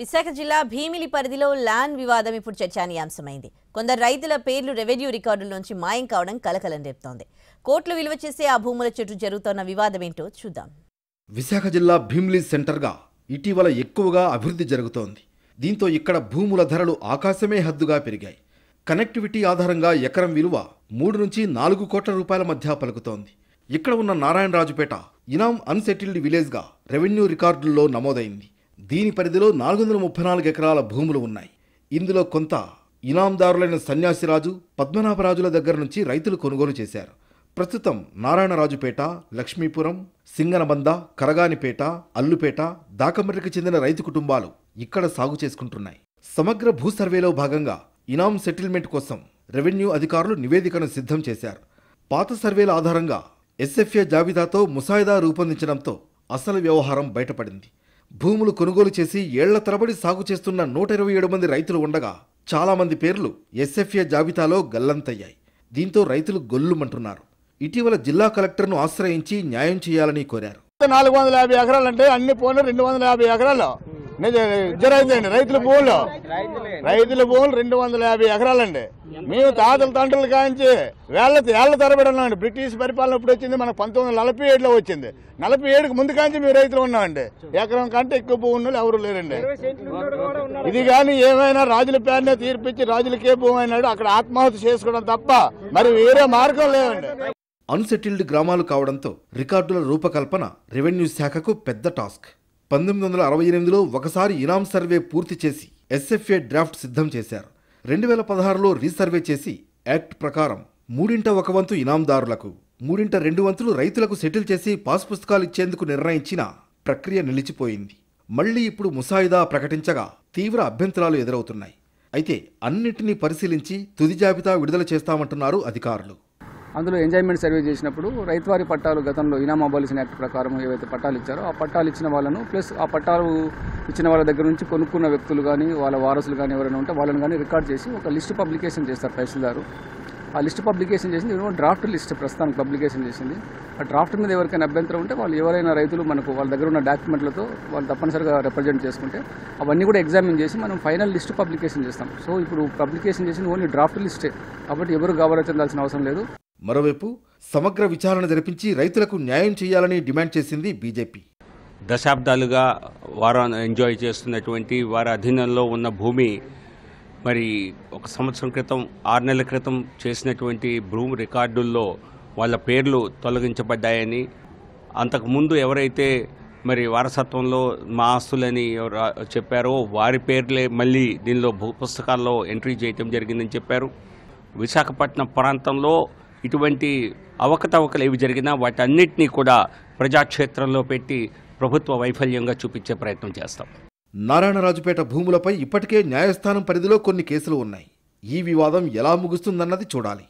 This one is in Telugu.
విశాఖ జిల్లా భీమిలి పరిధిలో ల్యాండ్ వివాదం ఇప్పుడు చర్చానీయాంశమైంది కొందరు రైతుల పేర్లు రెవెన్యూ నుంచి మాయం కావడం కలకలం రేపుతోంది కోట్లు విలువ చేసే ఆ భూముల చుట్టూ జరుగుతున్న వివాదం ఏంటో చూద్దాం విశాఖ జిల్లా భీమిలి సెంటర్గా ఇటీవల ఎక్కువగా అభివృద్ధి జరుగుతోంది దీంతో ఇక్కడ భూముల ధరలు ఆకాశమే హద్దుగా పెరిగాయి కనెక్టివిటీ ఆధారంగా ఎకరం విలువ మూడు నుంచి నాలుగు కోట్ల రూపాయల మధ్య పలుకుతోంది ఇక్కడ ఉన్న నారాయణరాజుపేట ఇనాం అన్సెటిల్డ్ విలేజ్గా రెవెన్యూ రికార్డుల్లో నమోదైంది దీని పరిధిలో నాలుగు వందల ముప్పై నాలుగు ఎకరాల భూములు ఉన్నాయి ఇందులో కొంత ఇనాందారులైన సన్యాసిరాజు పద్మనాభరాజుల దగ్గర నుంచి రైతులు కొనుగోలు చేశారు ప్రస్తుతం నారాయణరాజుపేట లక్ష్మీపురం సింగనబంద కరగానిపేట అల్లుపేట దాకమర్రికి చెందిన రైతు కుటుంబాలు ఇక్కడ సాగు చేసుకుంటున్నాయి సమగ్ర భూ సర్వేలో భాగంగా ఇనాం సెటిల్మెంట్ కోసం రెవెన్యూ అధికారులు నివేదికను సిద్ధం చేశారు పాత సర్వేల ఆధారంగా ఎస్ఎఫ్ఏ జాబితాతో ముసాయిదా రూపొందించడంతో అసలు వ్యవహారం బయటపడింది భూములు కొనుగోలు చేసి ఏళ్ల తరబడి సాగు చేస్తున్న నూట ఇరవై ఏడు మంది రైతులు ఉండగా చాలామంది పేర్లు ఎస్ఎఫ్ఏ జాబితాలో గల్లంతయ్యాయి దీంతో రైతులు గొల్లుమంటున్నారు ఇటీవల జిల్లా కలెక్టర్ను ఆశ్రయించి న్యాయం చేయాలని కోరారు నాలుగు వందల యాభై ఎకరాలు అంటే అన్ని పోనీ రెండు వందల యాభై ఎకరాలు నిజరైందండి రైతుల భూములు రైతుల భూములు రెండు వందల యాభై ఎకరాలండి మేము తాతల తండ్రులు కాంచి వేళ్ళ ఏళ్ల తరబడి ఉన్నామండి బ్రిటిష్ పరిపాలన ఇప్పుడు వచ్చింది మనకు పంతొమ్మిది వందల నలభై ఏడులో వచ్చింది నలభై ఏడుకు ముందు కాంచి మేము రైతులు ఉన్నామండి ఎకరం కంటే ఎక్కువ భూమి ఉన్న ఎవరు లేరండి ఇది కానీ ఏమైనా రాజుల పేరునే తీర్పిచ్చి రాజులకే భూమి అయినాడు అక్కడ ఆత్మహత్య చేసుకోవడం తప్ప మరి వేరే మార్గం లేవండి అన్సెటిల్డ్ గ్రామాలు కావడంతో రికార్డుల రూపకల్పన రెవెన్యూ శాఖకు పెద్ద టాస్క్ పంతొమ్మిది వందల అరవై ఎనిమిదిలో ఒకసారి ఇనాం సర్వే పూర్తి చేసి ఎస్ఎఫ్ఏ డ్రాఫ్ట్ సిద్ధం చేశారు రెండు వేల పదహారులో రీసర్వే చేసి యాక్ట్ ప్రకారం మూడింట ఒక వంతు ఇనాందారులకు మూడింట రెండు వంతులు రైతులకు సెటిల్ చేసి పాస్ పుస్తకాలు ఇచ్చేందుకు నిర్ణయించిన ప్రక్రియ నిలిచిపోయింది మళ్లీ ఇప్పుడు ముసాయిదా ప్రకటించగా తీవ్ర అభ్యంతరాలు ఎదురవుతున్నాయి అయితే అన్నింటినీ పరిశీలించి తుది జాబితా విడుదల చేస్తామంటున్నారు అధికారులు అందులో ఎంజాయ్మెంట్ సర్వే చేసినప్పుడు రైతువారి పట్టాలు గతంలో ఇనామా అబాలిషన్ యాక్ట్ ప్రకారం ఏవైతే పట్టాలు ఇచ్చారో ఆ పట్టాలు ఇచ్చిన వాళ్ళను ప్లస్ ఆ పట్టాలు ఇచ్చిన వాళ్ళ దగ్గర నుంచి కొనుక్కున్న వ్యక్తులు కానీ వాళ్ళ వారసులు కానీ ఎవరైనా ఉంటే వాళ్ళని కానీ రికార్డ్ చేసి ఒక లిస్ట్ పబ్లికేషన్ చేస్తారు తహసీల్దారు ఆ లిస్ట్ పబ్లికేషన్ చేసింది ఏమో డ్రాఫ్ట్ లిస్ట్ ప్రస్తుతానికి పబ్లికేషన్ చేసింది ఆ డ్రాఫ్ట్ మీద ఎవరికైనా అభ్యంతరం ఉంటే వాళ్ళు ఎవరైనా రైతులు మనకు వాళ్ళ దగ్గర ఉన్న డాక్యుమెంట్లతో వాళ్ళు తప్పనిసరిగా రిప్రజెంట్ చేసుకుంటే అవన్నీ కూడా ఎగ్జామిన్ చేసి మనం ఫైనల్ లిస్ట్ పబ్లికేషన్ చేస్తాం సో ఇప్పుడు పబ్లికేషన్ చేసింది ఓన్లీ డ్రాఫ్ట్ లిస్టే కాబట్టి ఎవరు గౌరవ చెందాల్సిన అవసరం లేదు మరోవైపు సమగ్ర విచారణ జరిపించి రైతులకు న్యాయం చేయాలని డిమాండ్ చేసింది బీజేపీ దశాబ్దాలుగా వారు ఎంజాయ్ చేస్తున్నటువంటి వారి అధీనంలో ఉన్న భూమి మరి ఒక సంవత్సరం క్రితం ఆరు నెలల క్రితం చేసినటువంటి భూమి రికార్డుల్లో వాళ్ళ పేర్లు తొలగించబడ్డాయని అంతకుముందు ఎవరైతే మరి వారసత్వంలో మా ఆస్తులని చెప్పారో వారి పేర్లే మళ్ళీ దీనిలో భూపుస్తకాల్లో ఎంట్రీ చేయటం జరిగిందని చెప్పారు విశాఖపట్నం ప్రాంతంలో ఇటువంటి అవకతవకలు ఏవి జరిగినా వాటన్నిటినీ కూడా ప్రజాక్షేత్రంలో పెట్టి ప్రభుత్వ వైఫల్యంగా చూపించే ప్రయత్నం చేస్తాం నారాయణరాజుపేట భూములపై ఇప్పటికే న్యాయస్థానం పరిధిలో కొన్ని కేసులు ఉన్నాయి ఈ వివాదం ఎలా ముగుస్తుందన్నది చూడాలి